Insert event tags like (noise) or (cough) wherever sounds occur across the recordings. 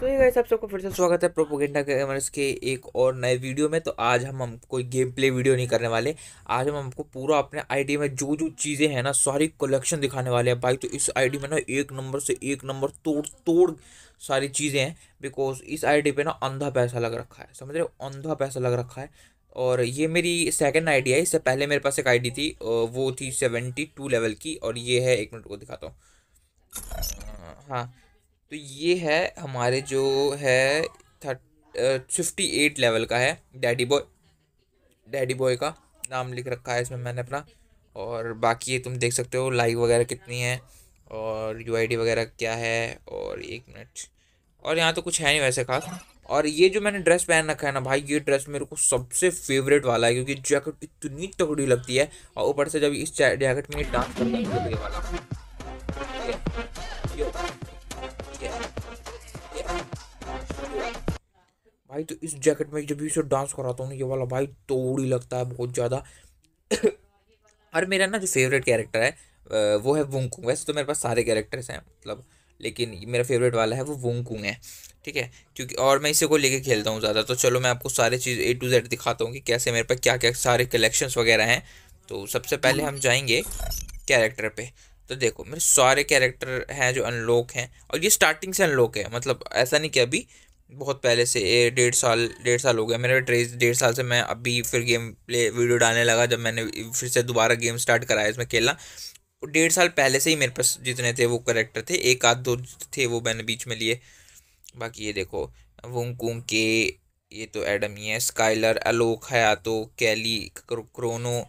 तो ये आप सबको फिर से स्वागत है प्रोपोगेंडा गेमर्स के एक और नए वीडियो में तो आज हम हम कोई गेम प्ले वीडियो नहीं करने वाले आज हम हमको पूरा अपने आईडी में जो जो चीज़ें हैं ना सारी कलेक्शन दिखाने वाले हैं भाई तो इस आईडी में ना एक नंबर से एक नंबर तोड़ तोड़ सारी चीज़ें हैं बिकॉज इस आई पे ना अंधा पैसा लग रखा है समझ रहे हो अंधा पैसा लग रखा है और ये मेरी सेकेंड आई है इससे पहले मेरे पास एक आई थी वो थी सेवेंटी टू लेवल की और ये है एक मिनट को दिखाता हूँ हाँ तो ये है हमारे जो है फिफ्टी एट लेवल का है डैडी बॉय डैडी बॉय का नाम लिख रखा है इसमें मैंने अपना और बाकी ये तुम देख सकते हो लाइक वगैरह कितनी है और यू वगैरह क्या है और एक मिनट और यहाँ तो कुछ है नहीं वैसे खास और ये जो मैंने ड्रेस पहन रखा है ना भाई ये ड्रेस मेरे को सबसे फेवरेट वाला है क्योंकि जैकेट इतनी तगड़ी लगती है और ऊपर से जब इस जैकेट में डांस करता है तो भाई तो इस जैकेट में जब भी इसे डांस कराता हूँ ये वाला भाई तोड़ी लगता है बहुत ज़्यादा और मेरा ना जो फेवरेट कैरेक्टर है वो है वोंकुंग वैसे तो मेरे पास सारे कैरेक्टर्स हैं मतलब लेकिन मेरा फेवरेट वाला है वो वोंकुंग है ठीक है क्योंकि और मैं इसे को लेके खेलता हूँ ज़्यादा तो चलो मैं आपको सारे चीज़ ए टू जेड दिखाता हूँ कि कैसे मेरे पास क्या क्या सारे कलेक्शंस वगैरह हैं तो सबसे पहले हम जाएंगे कैरेक्टर पे तो देखो मेरे सारे कैरेक्टर हैं जो अनलॉक हैं और ये स्टार्टिंग से अनलॉक है मतलब ऐसा नहीं कि अभी बहुत पहले से ए डेढ़ साल डेढ़ साल हो गया मेरे ट्रेस डेढ़ साल से मैं अभी फिर गेम प्ले वीडियो डालने लगा जब मैंने फिर से दोबारा गेम स्टार्ट कराया इसमें खेलना डेढ़ साल पहले से ही मेरे पास जितने थे वो करेक्टर थे एक आध दो थे वो मैंने बीच में लिए बाकी ये देखो वोंग के ये तो एडम ही है Skyler Alok Hayato Kelly Chrono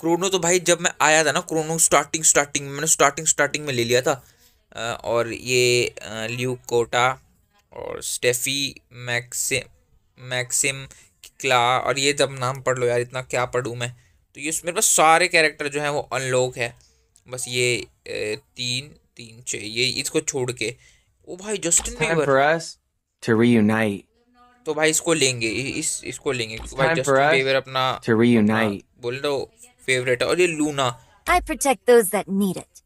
Chrono तो भाई जब मैं आया था ना क्रोनो स्टार्टिंग स्टार्टिंग मैंने स्टार्टिंग स्टार्टिंग में ले लिया था और ये ल्यूकोटा और स्टेफी मैक्सिम मैक्सिम क्ला और ये जब नाम पढ़ लो यार इतना क्या पढ़ूँ मैं तो ये मेरे पास सारे कैरेक्टर जो हैं वो अनलॉक है बस ये तीन तीन छः ये इसको छोड़ के वो भाई जस्टिन बीबर to reunite तो भाई इसको लेंगे इस इसको लेंगे भाई जस्टिन बीबर अपना to reunite हाँ, बोल दो फेवरेट और ये Luna I protect those that need it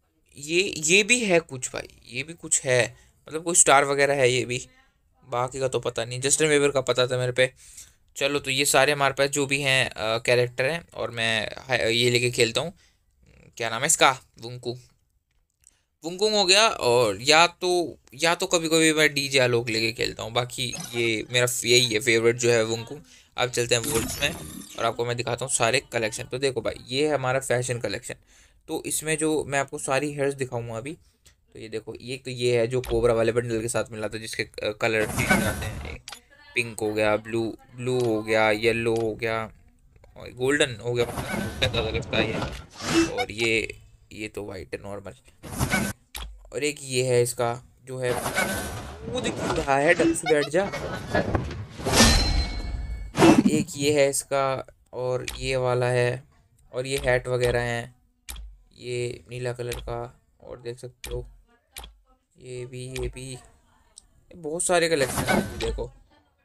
ये ये भी है कुछ भाई ये भी कुछ है मतलब कोई स्टार वगैरह है ये भी बाकी का तो पता नहीं जस्टिन वेबर का पता था मेरे पे चलो तो ये सारे हमारे पास जो भी हैं कैरेक्टर हैं और मैं ये लेके खेलता हूँ क्या नाम है इसका वुंकू वुंकुंग हो गया और या तो या तो कभी कभी मैं डी जे आलोक लेके खेलता हूँ बाकी ये मेरा यही है फेवरेट जो है वुंकुंग अब चलते हैं वुल्स में और आपको मैं दिखाता हूँ सारे कलेक्शन तो देखो भाई ये है हमारा फैशन कलेक्शन तो इसमें जो मैं आपको सारी हेयर्स दिखाऊंगा अभी तो ये देखो ये तो ये है जो कोबरा वाले बंडल के साथ मिला था जिसके कलर (laughs) आते हैं पिंक हो गया ब्लू ब्लू हो गया येलो हो गया और गोल्डन हो गया ज़्यादा लगता है और ये ये तो वाइट है नॉर्मल और एक ये है इसका जो है वो दिख है ढंग से बैठ जा एक ये है इसका और ये वाला है और ये हैट वगैरह हैं ये नीला कलर का और देख सकते हो ये भी ये भी बहुत सारे कलेक्शन हैं देखो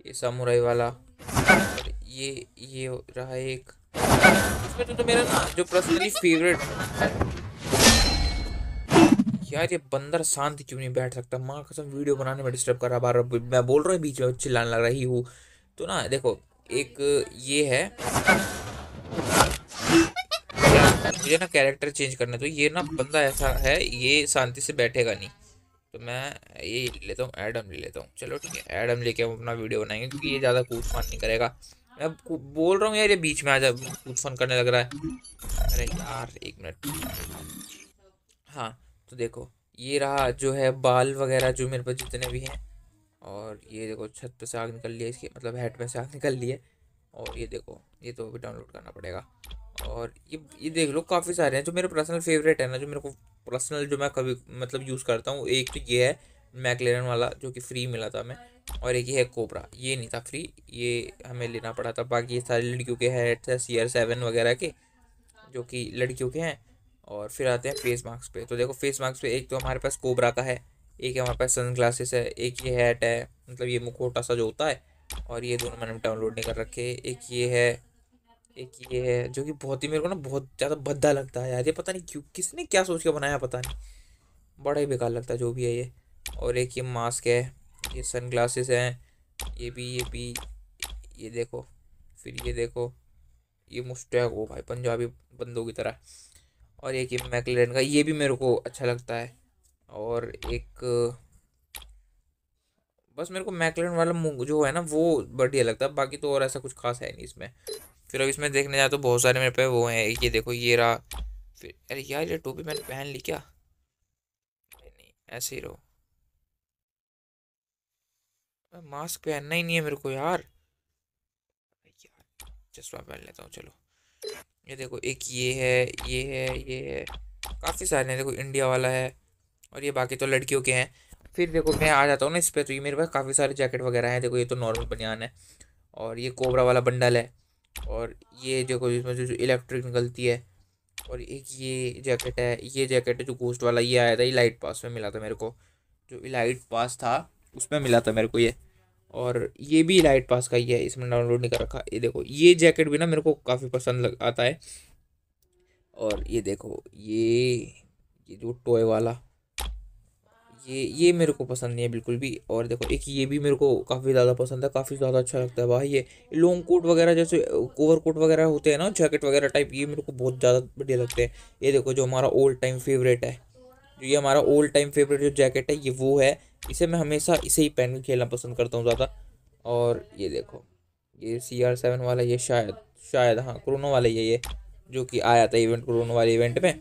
ये सामुराई वाला और ये ये रहा एक इसमें तो, तो मेरा ना जो पर्सनली फेवरेट यार ये बंदर शांत क्यों नहीं बैठ सकता माँ कसम वीडियो बनाने में डिस्टर्ब कर रहा बार मैं बोल रहा हूँ बीच में चिल्लाने लग रही हूँ तो ना देखो एक ये है मुझे ना कैरेक्टर चेंज करना तो ये ना बंदा ऐसा है ये शांति से बैठेगा नहीं तो मैं ये लेता हूँ एडम ले लेता हूँ चलो ठीक है एडम लेके हम अपना वीडियो बनाएंगे क्योंकि ये ज़्यादा कूद फन नहीं करेगा मैं बोल रहा हूँ यार ये बीच में आ जा कूद फन करने लग रहा है अरे यार एक मिनट हाँ तो देखो ये रहा जो है बाल वगैरह जो मेरे पास जितने भी हैं और ये देखो छत पे से आग निकल लिया इसके मतलब हेड में से आग निकल लिया और ये देखो ये तो अभी डाउनलोड करना पड़ेगा और ये ये देख लो काफ़ी सारे हैं जो मेरे पर्सनल फेवरेट है ना जो मेरे को पर्सनल जो मैं कभी मतलब यूज़ करता हूँ एक तो ये है मैकलेरन वाला जो कि फ्री मिला था हमें और एक ये है कोबरा ये नहीं था फ्री ये हमें लेना पड़ा था बाकी ये सारे लड़कियों के सी आर सेवन वगैरह के जो कि लड़कियों के हैं और फिर आते हैं फेस मास्क पे तो देखो फेस मास्क पे एक तो हमारे पास कोबरा का है एक हमारे पास सन ग्लासेस है एक ये हैट है मतलब ये मुखोटा सा जो होता है और ये दोनों मैंने डाउनलोड नहीं कर रखे एक ये है एक ये है जो कि बहुत ही मेरे को ना बहुत ज़्यादा भद्दा लगता है यार ये पता नहीं क्यों किसने क्या सोच के बनाया पता नहीं बड़ा ही बेकार लगता है जो भी है ये और एक ये मास्क है ये सन ग्लासेस हैं ये भी ये भी ये देखो फिर ये देखो ये मुस्टैक हो भाई पंजाबी बंदों की तरह और एक ये मैकलेन का ये भी मेरे को अच्छा लगता है और एक बस मेरे को मैकलेन वाला जो है ना वो बढ़िया लगता है बाकी तो और ऐसा कुछ खास है नहीं इसमें फिर अब इसमें देखने जाए तो बहुत सारे मेरे पे वो हैं ये देखो ये रहा फिर अरे यार ये टोपी मैंने पहन ली क्या नहीं ऐसे ही रहो मास्क पहनना ही नहीं है मेरे को यार यार चश्मा पहन लेता हूँ चलो ये देखो एक ये है ये है ये है काफ़ी सारे हैं देखो इंडिया वाला है और ये बाकी तो लड़कियों के हैं फिर देखो मैं आ जाता हूँ ना इस पर तो ये मेरे पास काफ़ी सारे जैकेट वगैरह हैं देखो ये तो नॉर्मल बनियान है और ये कोबरा वाला बंडल है और ये देखो इसमें जो, जो इलेक्ट्रिक निकलती है और एक ये जैकेट है ये जैकेट है जो गोस्ट वाला ये आया था ये लाइट पास में मिला था मेरे को जो लाइट पास था उसमें मिला था मेरे को ये और ये भी लाइट पास का ही है इसमें डाउनलोड नहीं कर रखा ये देखो ये जैकेट भी ना मेरे को काफ़ी पसंद लग आता है और ये देखो ये ये जो टॉय वाला ये ये मेरे को पसंद नहीं है बिल्कुल भी और देखो एक ये भी मेरे को काफ़ी ज़्यादा पसंद है काफ़ी ज़्यादा अच्छा लगता है भाई ये लॉन्ग कोट वगैरह जैसे ओवर कोट वगैरह होते हैं ना जैकेट वगैरह टाइप ये मेरे को बहुत ज़्यादा बढ़िया लगते हैं ये देखो जो हमारा ओल्ड टाइम फेवरेट है जो ये हमारा ओल्ड टाइम फेवरेट जो जैकेट है ये वो है इसे मैं हमेशा इसे ही पहन के खेलना पसंद करता हूँ ज़्यादा और ये देखो ये सी आर सेवन वाला ये शायद शायद हाँ क्रोनो वाला ये ये जो कि आया था इवेंट क्रोनो वाले इवेंट में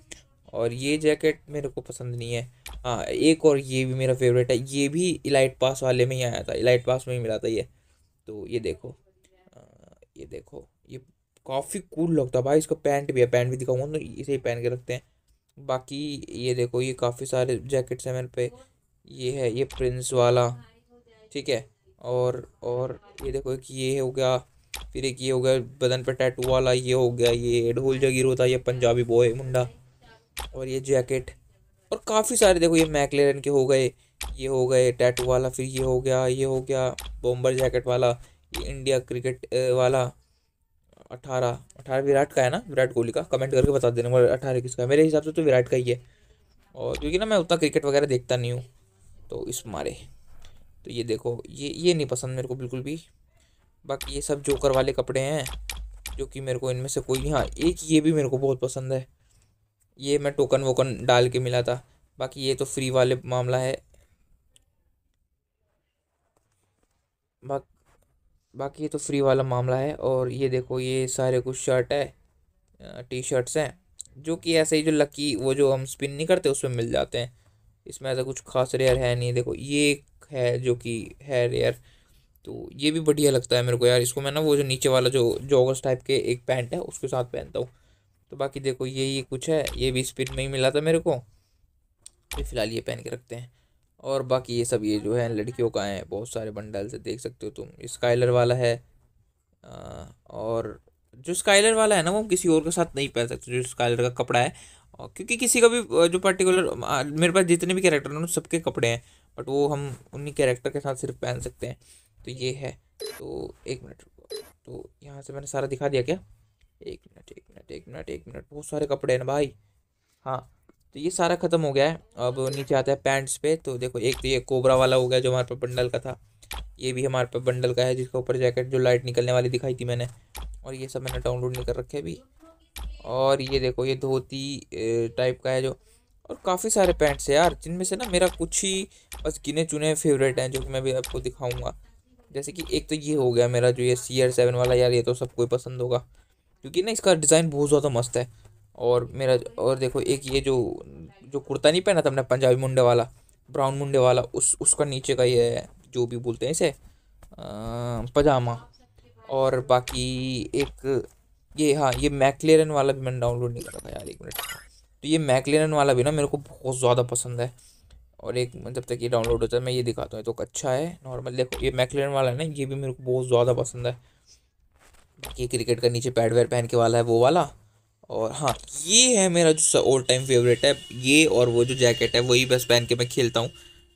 और ये जैकेट मेरे को पसंद नहीं है हाँ एक और ये भी मेरा फेवरेट है ये भी इलाइट पास वाले में ही आया था इलाइट पास में ही मिला था ये तो ये देखो आ, ये देखो ये काफ़ी कूल लगता है भाई इसका पैंट भी है पैंट भी दिखाऊंगा तो इसे ही पहन के रखते हैं बाकी ये देखो ये काफ़ी सारे जैकेट्स हैं मेरे पे ये है ये प्रिंस वाला ठीक है और और ये देखो एक ये हो गया फिर एक ये हो गया बदन पे टैटू वाला ये हो गया ये ढोल जगीर होता है ये पंजाबी बॉय मुंडा और ये जैकेट और काफ़ी सारे देखो ये मैकलेरन के हो गए ये हो गए टैटू वाला फिर ये हो गया ये हो गया बॉम्बर जैकेट वाला ये इंडिया क्रिकेट वाला अठारह अठारह विराट का है ना विराट कोहली का कमेंट करके बता देना मगर अठारह किसका है मेरे हिसाब से तो विराट का ही है और क्योंकि ना मैं उतना क्रिकेट वगैरह देखता नहीं हूँ तो इस मारे तो ये देखो ये ये नहीं पसंद मेरे को बिल्कुल भी बाकी ये सब जोकर वाले कपड़े हैं जो कि मेरे को इनमें से कोई हाँ एक ये भी मेरे को बहुत पसंद है ये मैं टोकन वोकन डाल के मिला था बाकी ये तो फ्री वाले मामला है बा, बाकी ये तो फ्री वाला मामला है और ये देखो ये सारे कुछ शर्ट है टी शर्ट्स हैं जो कि ऐसे ही जो लकी वो जो हम स्पिन नहीं करते उसमें मिल जाते हैं इसमें ऐसा कुछ खास रेयर है नहीं देखो ये है जो कि है रेयर तो ये भी बढ़िया लगता है मेरे को यार इसको मैं ना वो जो नीचे वाला जो जॉगर्स टाइप के एक पैंट है उसके साथ पहनता हूँ तो बाकी देखो ये ये कुछ है ये भी स्पिन में ही मिला था मेरे को तो फिलहाल ये पहन के रखते हैं और बाकी ये सब ये जो है लड़कियों का है बहुत सारे बंडल से देख सकते हो तुम स्काइलर वाला है और जो स्काइलर वाला है ना वो किसी और के साथ नहीं पहन सकते जो स्काइलर का कपड़ा है क्योंकि किसी का भी जो पर्टिकुलर मेरे पास जितने भी कैरेक्टर हैं उन सबके कपड़े हैं बट वो हम उन्हीं कैरेक्टर के साथ सिर्फ पहन सकते हैं तो ये है तो एक मिनट तो यहाँ से मैंने सारा दिखा दिया क्या एक मिनट एक मिनट बहुत सारे कपड़े हैं भाई हाँ तो ये सारा ख़त्म हो गया है अब नीचे आता है पैंट्स पे तो देखो एक तो ये कोबरा वाला हो गया जो हमारे पास बंडल का था ये भी हमारे पास बंडल का है जिसके ऊपर जैकेट जो लाइट निकलने वाली दिखाई थी मैंने और ये सब मैंने डाउनलोड नहीं कर रखे अभी और ये देखो ये धोती टाइप का है जो और काफ़ी सारे पैंट्स है यार जिनमें से ना मेरा कुछ ही बस गिने चुने फेवरेट हैं जो कि मैं भी आपको दिखाऊँगा जैसे कि एक तो ये हो गया मेरा जो ये सी आर सेवन वाला यार ये तो सबको पसंद होगा क्योंकि ना इसका डिज़ाइन बहुत ज़्यादा मस्त है और मेरा और देखो एक ये जो जो कुर्ता नहीं पहना था हमने पंजाबी मुंडे वाला ब्राउन मुंडे वाला उस उसका नीचे का ये जो भी बोलते हैं इसे पजामा और बाकी एक ये हाँ ये मैकलेरन वाला भी मैंने डाउनलोड नहीं कर था यार एक मिनट तो ये मैकलेरन वाला भी ना मेरे को बहुत ज़्यादा पसंद है और एक जब तक ये डाउनलोड होता है मैं ये दिखाता हूँ तो अच्छा है नॉर्मल देखो ये मैकलेरन वाला है ना ये भी मेरे को बहुत ज़्यादा पसंद है ये क्रिकेट का नीचे पैड वेयर पहन के वाला है वो वाला और हाँ ये है मेरा जो ऑल टाइम फेवरेट है ये और वो जो जैकेट है वही बस पहन के मैं खेलता हूँ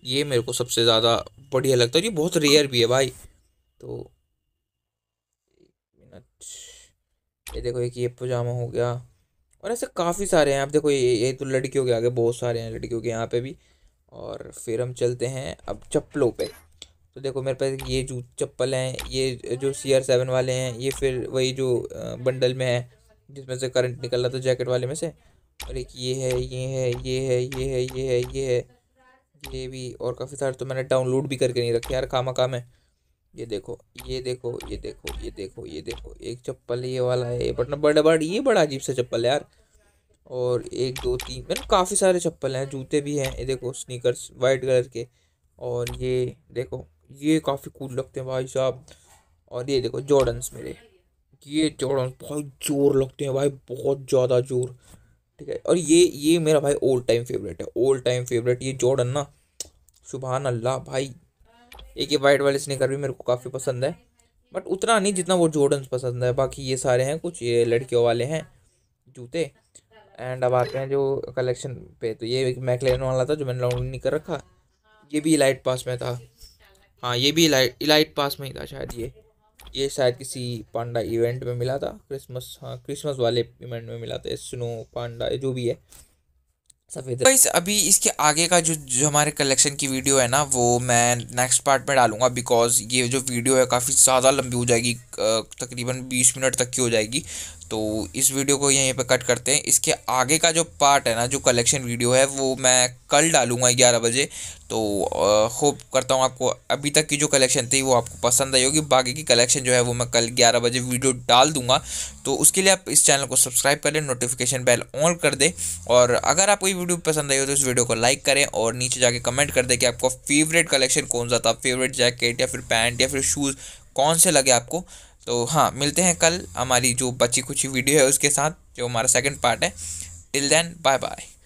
ये मेरे को सबसे ज़्यादा बढ़िया लगता है ये बहुत रेयर भी है भाई तो ये देखो एक ये पजामा हो गया और ऐसे काफ़ी सारे हैं आप देखो ये ये तो लड़कियों के आगे बहुत सारे हैं लड़कियों के यहाँ पे भी और फिर हम चलते हैं अब चप्पलों पे तो देखो मेरे पास ये जो चप्पल हैं ये जो सी आर सेवन वाले हैं ये फिर वही जो बंडल में है जिसमें से करंट निकल रहा था जैकेट वाले में से और एक ये है ये है ये है ये है ये है ये है ये भी और काफ़ी सारे तो मैंने डाउनलोड भी करके नहीं रखे यार खामा काम है ये देखो ये देखो ये देखो ये देखो ये देखो एक चप्पल ये वाला है ये ना बड़ा बड़ा ये बड़ा अजीब सा चप्पल है यार और एक दो तीन मैंने काफ़ी सारे चप्पल हैं जूते भी हैं ये देखो स्नीकर्स वाइट कलर के और ये देखो ये काफ़ी कूल लगते हैं भाई साहब और ये देखो जॉर्डन्स मेरे ये जॉर्डन बहुत जोर लगते हैं भाई बहुत ज़्यादा जोर ठीक है और ये ये मेरा भाई ओल्ड टाइम फेवरेट है ओल्ड टाइम फेवरेट ये जॉर्डन ना सुबह अल्लाह भाई एक ये वाइट वाले स्निकर भी मेरे को काफ़ी पसंद है बट उतना नहीं जितना वो जॉर्डन्स पसंद है बाकी ये सारे हैं कुछ ये लड़कियों वाले हैं जूते एंड अब आते हैं जो कलेक्शन पे तो ये मैकलेन वाला था जो मैंने लॉन्ग नहीं कर रखा ये भी लाइट पास में था हाँ ये भी इलाइट इलाइट पास में ही था शायद ये ये शायद किसी पांडा इवेंट में मिला था क्रिसमस हाँ क्रिसमस वाले इवेंट में मिला था स्नो पांडा जो भी है सफ़ेद तो इस अभी इसके आगे का जो जो हमारे कलेक्शन की वीडियो है ना वो मैं नेक्स्ट पार्ट में डालूंगा बिकॉज ये जो वीडियो है काफ़ी ज़्यादा लंबी हो जाएगी तकरीबन बीस मिनट तक की हो जाएगी तो इस वीडियो को यहीं पे कट करते हैं इसके आगे का जो पार्ट है ना जो कलेक्शन वीडियो है वो मैं कल डालूंगा ग्यारह बजे तो होप करता हूँ आपको अभी तक की जो कलेक्शन थी वो आपको पसंद आई होगी बाकी की कलेक्शन जो है वो मैं कल ग्यारह बजे वीडियो डाल दूंगा तो उसके लिए आप इस चैनल को सब्सक्राइब करें नोटिफिकेशन बेल ऑन कर दें और अगर आपको ये वीडियो पसंद आई हो तो इस वीडियो को लाइक करें और नीचे जाके कमेंट कर दें कि आपका फेवरेट कलेक्शन कौन सा था फेवरेट जैकेट या फिर पैंट या फिर शूज़ कौन से लगे आपको तो हाँ मिलते हैं कल हमारी जो बची कुछ वीडियो है उसके साथ जो हमारा सेकंड पार्ट है टिल देन बाय बाय